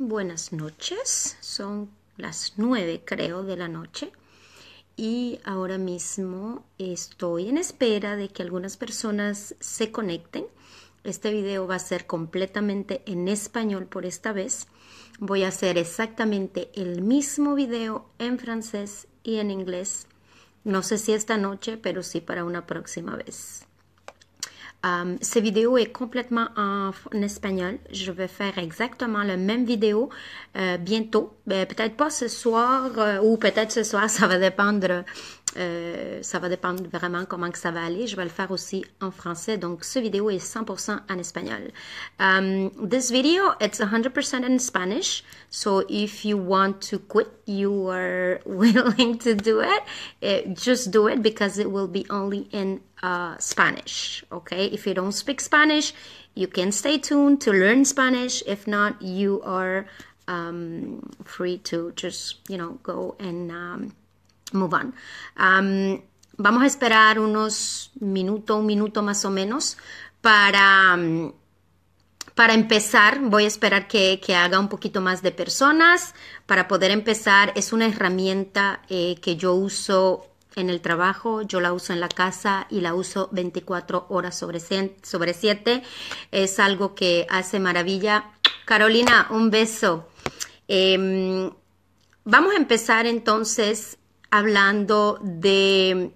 Buenas noches, son las nueve, creo de la noche y ahora mismo estoy en espera de que algunas personas se conecten. Este video va a ser completamente en español por esta vez. Voy a hacer exactamente el mismo video en francés y en inglés. No sé si esta noche, pero sí para una próxima vez. Euh, cette vidéo est complètement en, espagnol. Je vais faire exactement la même vidéo euh, bientôt. Ben, peut-être pas ce soir euh, ou peut-être ce soir, ça va dépendre. ça va dépendre vraiment comment que ça va aller. Je vais le faire aussi en français. Donc, cette vidéo est 100% en espagnol. Um, this video, it's 100% in Spanish. So, if you want to quit, you are willing to do it, eh, just do it because it will be only in Uh, Spanish. Okay, if you don't speak Spanish, you can stay tuned to learn Spanish. If not, you are um, free to just, you know, go and um, move on. Um, vamos a esperar unos minutos, un minuto más o menos, para para empezar, voy a esperar que, que, haga un poquito más de personas. Para poder empezar, es una herramienta eh, que yo uso en el trabajo, yo la uso en la casa y la uso 24 horas sobre, sobre 7. Es algo que hace maravilla. Carolina, un beso. Em, vamos a empezar entonces hablando de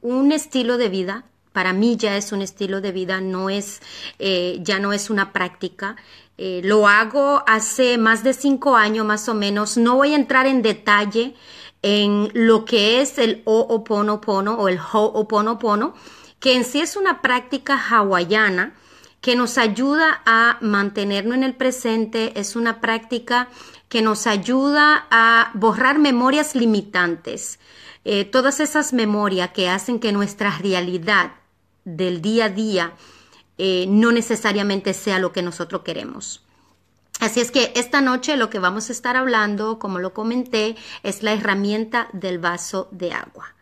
un estilo de vida. Para mí ya es un estilo de vida, no es, eh, ya no es una práctica. Eh, lo hago hace más de cinco años más o menos. No voy a entrar en detalle en lo que es el pono o el pono que en sí es una práctica hawaiana que nos ayuda a mantenernos en el presente, es una práctica que nos ayuda a borrar memorias limitantes, eh, todas esas memorias que hacen que nuestra realidad del día a día eh, no necesariamente sea lo que nosotros queremos. Así es que esta noche lo que vamos a estar hablando, como lo comenté, es la herramienta del vaso de agua.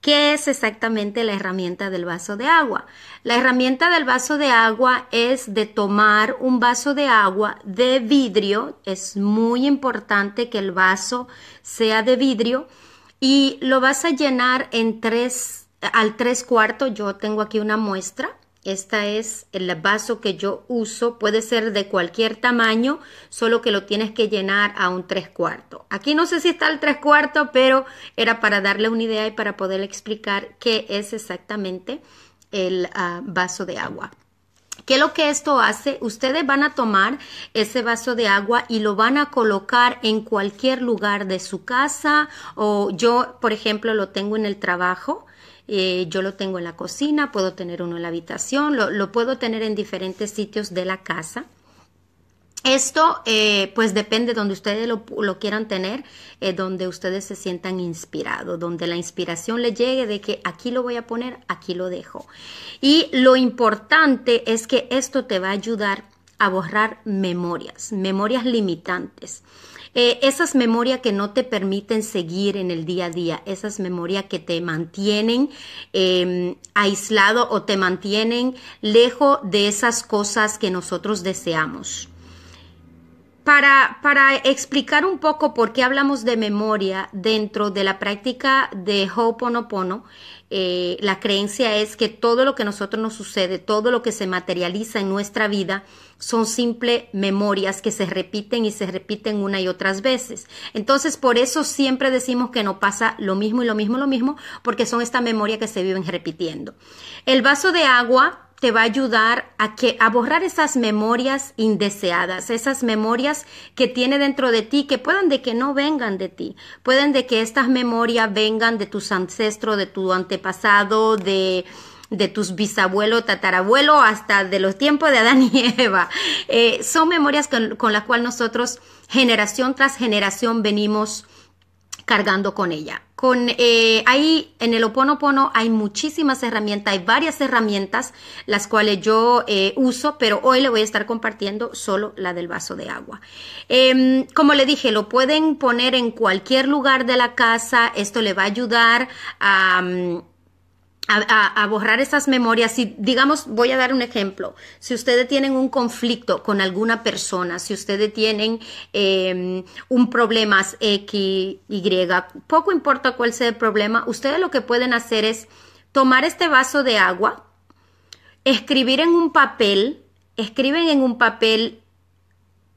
¿Qué es exactamente la herramienta del vaso de agua? La herramienta del vaso de agua es de tomar un vaso de agua de vidrio. Es muy importante que el vaso sea de vidrio y lo vas a llenar en tres, al tres cuartos. Yo tengo aquí una muestra esta es el vaso que yo uso, puede ser de cualquier tamaño, solo que lo tienes que llenar a un tres cuartos. Aquí no sé si está el tres cuartos, pero era para darle una idea y para poder explicar qué es exactamente el ah, vaso de agua. ¿Qué es lo que esto hace? Ustedes van a tomar ese vaso de agua y lo van a colocar en cualquier lugar de su casa o yo, por ejemplo, lo tengo en el trabajo eh, yo lo tengo en la cocina, puedo tener uno en la habitación, lo, puedo tener en diferentes sitios de la casa. Esto eh, pues depende donde ustedes lo, quieran tener, eh, donde ustedes se sientan inspirados, donde la inspiración le llegue de que aquí lo voy a poner, aquí lo dejo. Y lo importante es que esto te va a ayudar a borrar memorias, memorias limitantes. Eh, esas memorias que no te permiten seguir en el día a día, esas memorias que te mantienen em, aislado o te mantienen lejos de esas cosas que nosotros deseamos. Para, para, explicar un poco por qué hablamos de memoria dentro de la práctica de Ho'oponopono, eh, la creencia es que todo lo que a nosotros nos sucede, todo lo que se materializa en nuestra vida, son simples memorias que se repiten y se repiten una y otras veces. Entonces, por eso siempre decimos que no pasa lo mismo y lo mismo, lo mismo, porque son estas memorias que se viven repitiendo. El vaso de agua te va a ayudar a, que, a borrar esas memorias indeseadas, esas memorias que tiene dentro de ti, que puedan de que no vengan de ti, pueden de que estas memorias vengan de tus ancestros, de tu antepasado, de, de tus bisabuelos, tatarabuelos, hasta de los tiempos de Adán y Eva. Eh, son memorias con, con las cuales nosotros generación tras generación venimos cargando con ella con eh, ahí en el opono Oponopono hay muchísimas herramientas, hay varias herramientas las cuales yo eh, uso, pero hoy le voy a estar compartiendo solo la del vaso de agua. Em, como le dije, lo pueden poner en cualquier lugar de la casa, esto le va a ayudar a... Mm, a, borrar esas memorias. Si, digamos, voy a dar un ejemplo. Si ustedes tienen un conflicto con alguna persona, si ustedes tienen em, un problema X, Y, poco importa cuál sea el problema, ustedes lo que pueden hacer es tomar este vaso de agua, escribir en un papel, escriben en un papel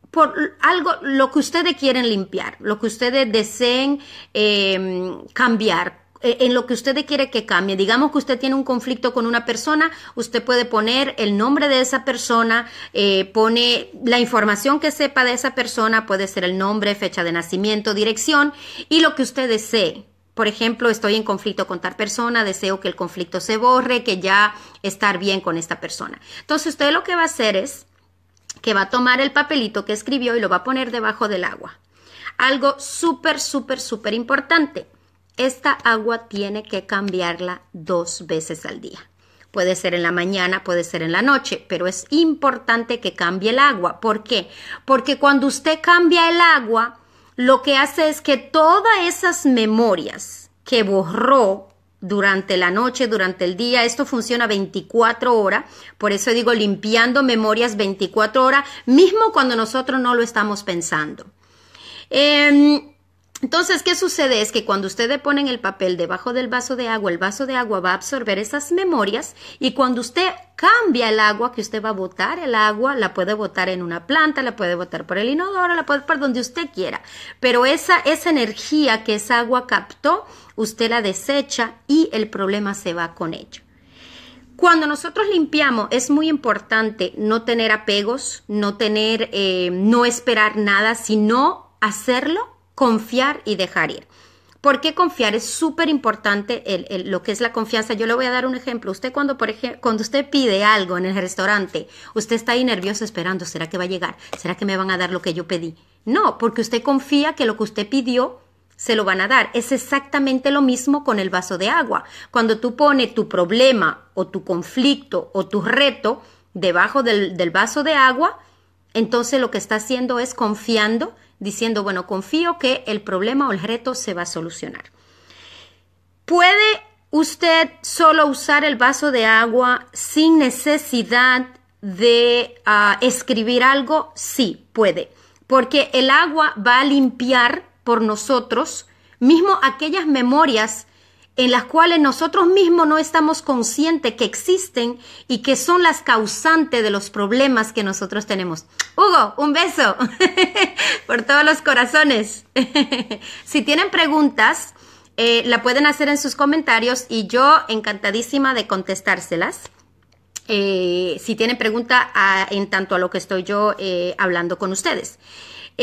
por algo, lo que ustedes quieren limpiar, lo que ustedes deseen em, cambiar, eh, en lo que usted quiere que cambie. Digamos que usted tiene un conflicto con una persona, usted puede poner el nombre de esa persona, eh, pone la información que sepa de esa persona, puede ser el nombre, fecha de nacimiento, dirección y lo que usted desee. Por ejemplo, estoy en conflicto con tal persona, deseo que el conflicto se borre, que ya estar bien con esta persona. Entonces usted lo que va a hacer es que va a tomar el papelito que escribió y lo va a poner debajo del agua. Algo súper, súper, súper importante esta agua tiene que cambiarla dos veces al día. Puede ser en la mañana, puede ser en la noche, pero es importante que cambie el agua. ¿Por qué? Porque cuando usted cambia el agua, lo que hace es que todas esas memorias que borró durante la noche, durante el día. Esto funciona 24 horas, por eso digo limpiando memorias 24 horas, mismo cuando nosotros no lo estamos pensando. Em, entonces, ¿qué sucede? Es que cuando ustedes ponen el papel debajo del vaso de agua, el vaso de agua va a absorber esas memorias y cuando usted cambia el agua, que usted va a botar el agua, la puede botar en una planta, la puede botar por el inodoro, la puede por donde usted quiera, pero esa, esa energía que esa agua captó, usted la desecha y el problema se va con ello. Cuando nosotros limpiamos es muy importante no tener apegos, no tener, eh, no esperar nada, sino hacerlo confiar y dejar ir. ¿Por qué confiar? Es súper importante lo que es la confianza. Yo le voy a dar un ejemplo. Usted cuando, por ejemplo, cuando usted pide algo en el restaurante, usted está ahí nervioso esperando, ¿será que va a llegar? ¿Será que me van a dar lo que yo pedí? No, porque usted confía que lo que usted pidió se lo van a dar. Es exactamente lo mismo con el vaso de agua. Cuando tú pones tu problema o tu conflicto o tu reto debajo del, del vaso de agua, entonces lo que está haciendo es confiando diciendo, bueno, confío que el problema o el reto se va a solucionar. ¿Puede usted solo usar el vaso de agua sin necesidad de ah, escribir algo? Sí, puede, porque el agua va a limpiar por nosotros mismo aquellas memorias en las cuales nosotros mismos no estamos conscientes que existen y que son las causantes de los problemas que nosotros tenemos. Hugo, un beso por todos los corazones. si tienen preguntas, eh, la pueden hacer en sus comentarios y yo encantadísima de contestárselas. Eh, si tienen pregunta ah, en tanto a lo que estoy yo eh, hablando con ustedes.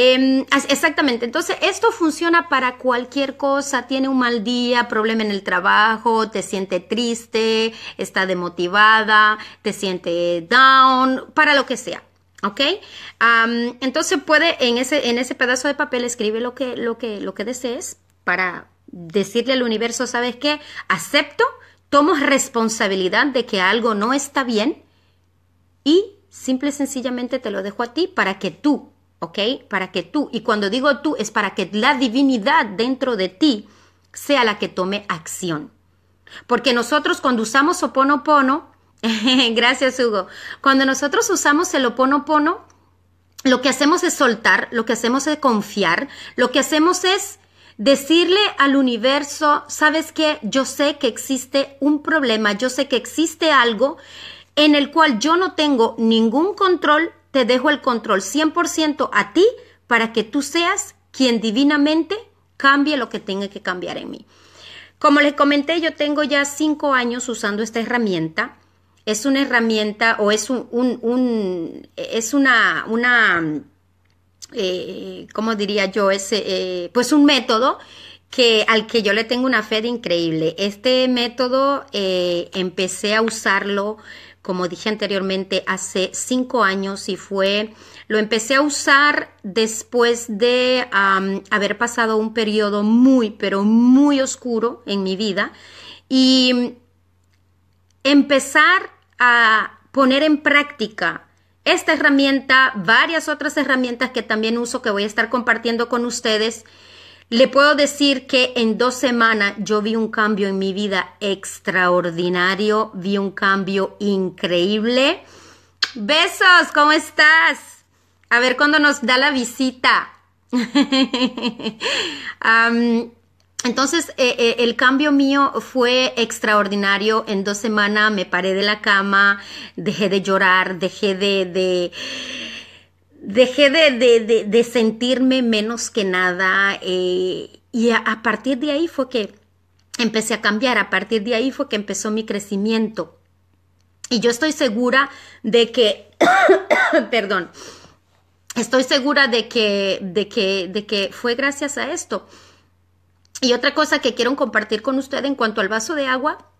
Em, exactamente, entonces esto funciona para cualquier cosa, tiene un mal día, problema en el trabajo, te siente triste, está demotivada, te siente down, para lo que sea. ¿Ok? entonces puede en ese, en ese pedazo de papel escribe lo que, lo que, lo que desees para decirle al universo, ¿sabes qué? Acepto, tomo responsabilidad de que algo no está bien y simple y sencillamente te lo dejo a ti para que tú ¿ok? Para que tú, y cuando digo tú, es para que la divinidad dentro de ti sea la que tome acción. Porque nosotros cuando usamos oponopono, gracias Hugo, cuando nosotros usamos el oponopono, lo que hacemos es soltar, lo que hacemos es confiar, lo que hacemos es decirle al universo, sabes qué, yo sé que existe un problema, yo sé que existe algo en el cual yo no tengo ningún control, te dejo el control 100% a ti para que tú seas quien divinamente cambie lo que tenga que cambiar en mí. Como les comenté, yo tengo ya cinco años usando esta herramienta. Es una herramienta o es un, es una, una eh, ¿cómo diría yo? ese eh, pues un método que, al que yo le tengo una fe increíble. Este método eh, empecé a usarlo como dije anteriormente, hace cinco años y fue, lo empecé a usar después de haber pasado un periodo muy, pero muy oscuro en mi vida y empezar a poner en práctica esta herramienta, varias otras herramientas que también uso, que voy a estar compartiendo con ustedes le puedo decir que en dos semanas yo vi un cambio en mi vida extraordinario, vi un cambio increíble. Besos, ¿cómo estás? A ver cuándo nos da la visita. entonces, eh, eh, el cambio mío fue extraordinario. En dos semanas me paré de la cama, dejé de llorar, dejé de dejé de, sentirme menos que nada eh, y a, partir de ahí fue que empecé a cambiar, a partir de ahí fue que empezó mi crecimiento. Y yo estoy segura de que, perdón, estoy segura de que, de que, de que fue gracias a esto. Y otra cosa que quiero compartir con usted en cuanto al vaso de agua,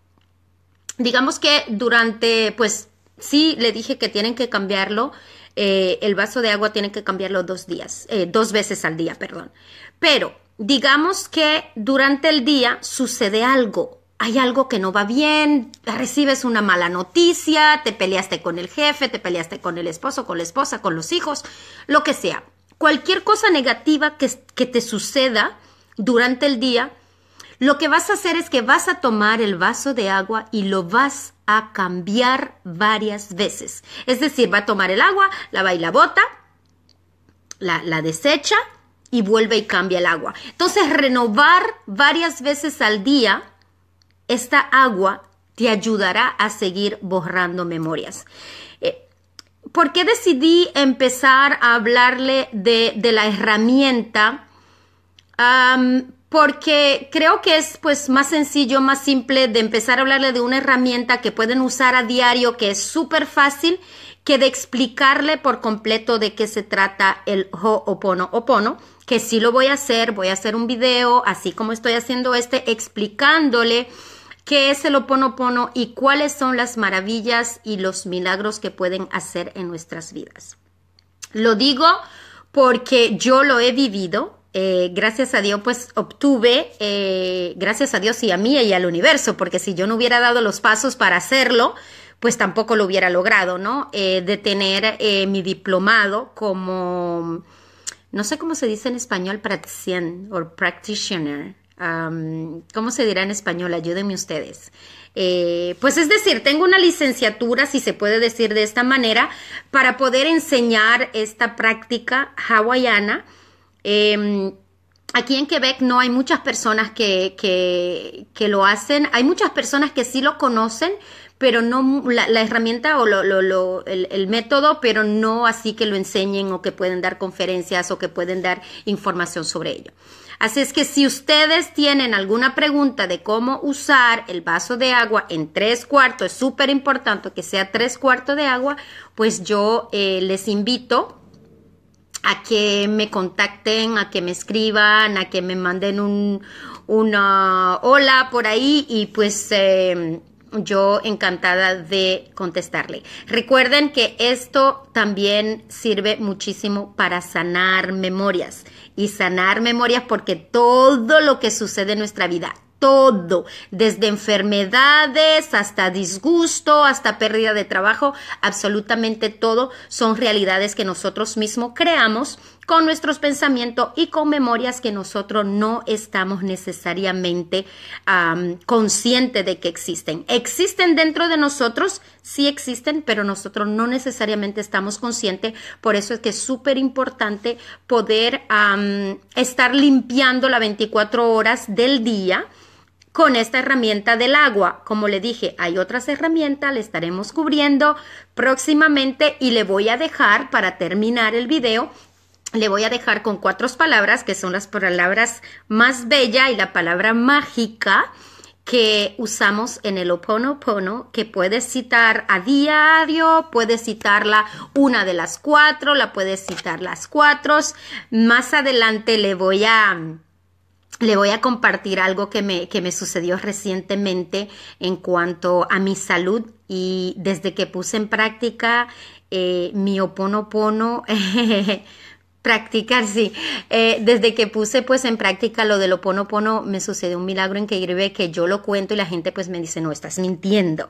digamos que durante, pues sí, le dije que tienen que cambiarlo, eh, el vaso de agua tiene que cambiarlo dos días, eh, dos veces al día, perdón. Pero digamos que durante el día sucede algo, hay algo que no va bien, recibes una mala noticia, te peleaste con el jefe, te peleaste con el esposo, con la esposa, con los hijos, lo que sea. Cualquier cosa negativa que, que te suceda durante el día, lo que vas a hacer es que vas a tomar el vaso de agua y lo vas a cambiar varias veces. Es decir, va a tomar el agua, la va y la bota, la, desecha y vuelve y cambia el agua. Entonces, renovar varias veces al día esta agua te ayudará a seguir borrando memorias. Eh, ¿Por qué decidí empezar a hablarle de, de la herramienta? porque creo que es pues más sencillo, más simple de empezar a hablarle de una herramienta que pueden usar a diario, que es súper fácil, que de explicarle por completo de qué se trata el Opono. que sí lo voy a hacer, voy a hacer un video, así como estoy haciendo este, explicándole qué es el Opono Opono y cuáles son las maravillas y los milagros que pueden hacer en nuestras vidas. Lo digo porque yo lo he vivido, eh, gracias a Dios, pues obtuve, eh, gracias a Dios y a mí y al universo, porque si yo no hubiera dado los pasos para hacerlo, pues tampoco lo hubiera logrado, ¿no? Eh, de tener mi diplomado como, no sé cómo se dice en español, practitioner, ¿cómo se dirá en español? Ayúdenme ustedes. pues es decir, tengo una licenciatura, si se puede decir de esta manera, para poder enseñar esta práctica hawaiana Em, aquí en Quebec no hay muchas personas que, que, lo hacen. Hay muchas personas que sí lo conocen, pero no la, herramienta o el, método, pero no así que lo enseñen o que pueden dar conferencias o que pueden dar información sobre ello. Así es que si ustedes tienen alguna pregunta de cómo usar el vaso de agua en tres cuartos, es súper importante que sea tres cuartos de agua, pues yo eh, les invito a que me contacten, a que me escriban, a que me manden un una hola por ahí y pues em, yo encantada de contestarle. Recuerden que esto también sirve muchísimo para sanar memorias y sanar memorias porque todo lo que sucede en nuestra vida, todo, desde enfermedades hasta disgusto, hasta pérdida de trabajo, absolutamente todo son realidades que nosotros mismos creamos con nuestros pensamientos y con memorias que nosotros no estamos necesariamente conscientes de que existen. Existen dentro de nosotros, sí existen, pero nosotros no necesariamente estamos conscientes. Por eso es que es súper importante poder estar limpiando las 24 horas del día con esta herramienta del agua. Como le dije, hay otras herramientas, le estaremos cubriendo próximamente y le voy a dejar para terminar el video. Le voy a dejar con cuatro palabras que son las palabras más bella y la palabra mágica que usamos en el opono Oponopono, que puedes citar a diario, puedes citarla una de las cuatro, la puedes citar las cuatro. Más adelante le voy a le voy a compartir algo que me, que me sucedió recientemente en cuanto a mi salud y desde que puse en práctica eh, mi oponopono. practicar, sí. Eh, desde que puse pues en práctica lo del oponopono, me sucedió un milagro en que yo lo cuento y la gente pues me dice, no, estás mintiendo.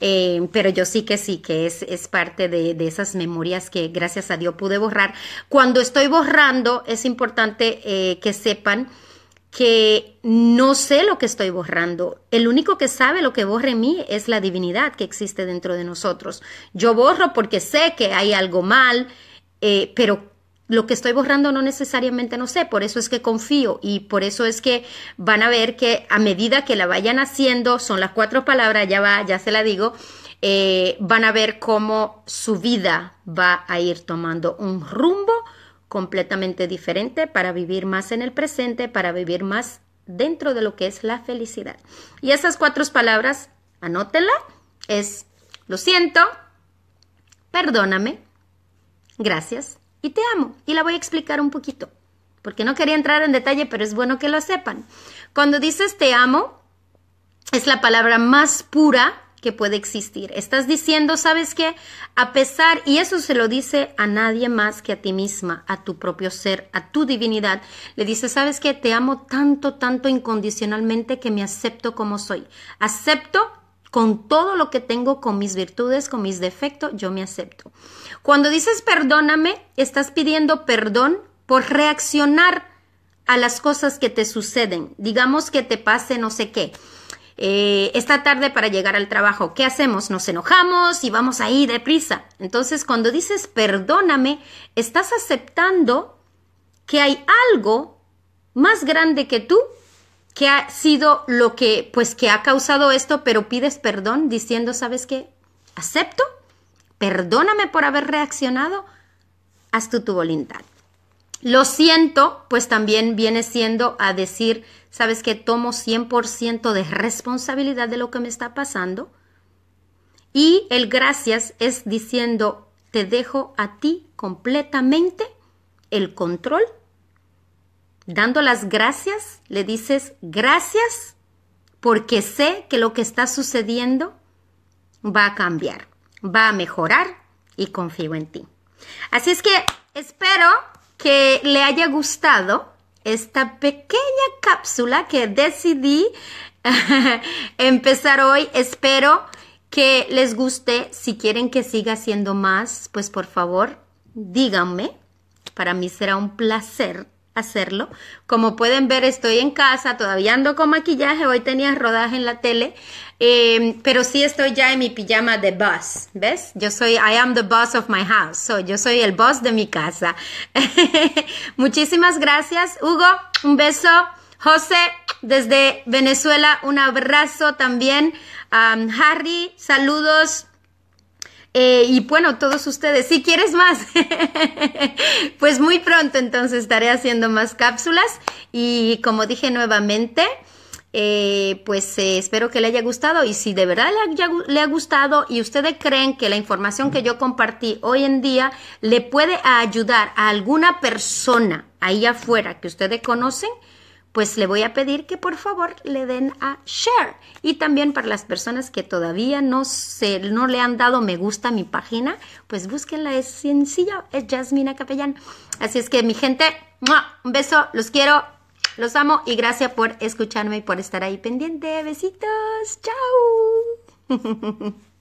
Eh, pero yo sí que sí, que es, es parte de, esas memorias que gracias a Dios pude borrar. Cuando estoy borrando, es importante que sepan que no sé lo que estoy borrando. El único que sabe lo que borre en mí es la divinidad que existe dentro de nosotros. Yo borro porque sé que hay algo mal, eh, pero lo que estoy borrando no necesariamente no sé, por eso es que confío y por eso es que van a ver que a medida que la vayan haciendo, son las cuatro palabras, ya va, ya se la digo, eh, van a ver cómo su vida va a ir tomando un rumbo completamente diferente para vivir más en el presente, para vivir más dentro de lo que es la felicidad. Y esas cuatro palabras, anótela, es lo siento, perdóname, gracias y te amo. Y la voy a explicar un poquito, porque no quería entrar en detalle, pero es bueno que lo sepan. Cuando dices te amo, es la palabra más pura que puede existir. Estás diciendo, ¿sabes qué? A pesar, y eso se lo dice a nadie más que a ti misma, a tu propio ser, a tu divinidad, le dice, ¿sabes que Te amo tanto, tanto incondicionalmente que me acepto como soy. Acepto con todo lo que tengo, con mis virtudes, con mis defectos, yo me acepto. Cuando dices perdóname, estás pidiendo perdón por reaccionar a las cosas que te suceden. Digamos que te pase no sé qué eh, esta tarde para llegar al trabajo. ¿Qué hacemos? Nos enojamos y vamos ahí deprisa. Entonces, cuando dices perdóname, estás aceptando que hay algo más grande que tú que ha sido lo que, pues, que ha causado esto, pero pides perdón diciendo, ¿sabes qué? Acepto, perdóname por haber reaccionado, haz tú tu voluntad. Lo siento, pues también viene siendo a decir, sabes que tomo 100% de responsabilidad de lo que me está pasando. Y el gracias es diciendo, te dejo a ti completamente el control. Dando las gracias, le dices gracias porque sé que lo que está sucediendo va a cambiar, va a mejorar y confío en ti. Así es que espero que le haya gustado esta pequeña cápsula que decidí empezar hoy. Espero que les guste. Si quieren que siga haciendo más, pues por favor, díganme. Para mí será un placer hacerlo. Como pueden ver, estoy en casa, todavía ando con maquillaje, hoy tenía rodaje en la tele, eh, pero sí estoy ya en mi pijama de bus ¿ves? Yo soy, I am the boss of my house, so, yo soy el boss de mi casa. Muchísimas gracias, Hugo, un beso, José, desde Venezuela, un abrazo también, Harry, saludos. Eh, y bueno, todos ustedes, si quieres más, pues muy pronto entonces estaré haciendo más cápsulas y como dije nuevamente, eh, pues eh, espero que le haya gustado y si de verdad le, le ha gustado y ustedes creen que la información que yo compartí hoy en día le puede ayudar a alguna persona ahí afuera que ustedes conocen, pues le voy a pedir que por favor le den a share. Y también para las personas que todavía no, se, no le han dado me gusta a mi página, pues búsquenla, es sencilla es Jasmina Capellán. Así es que mi gente, un beso, los quiero, los amo y gracias por escucharme y por estar ahí pendiente. Besitos, chao.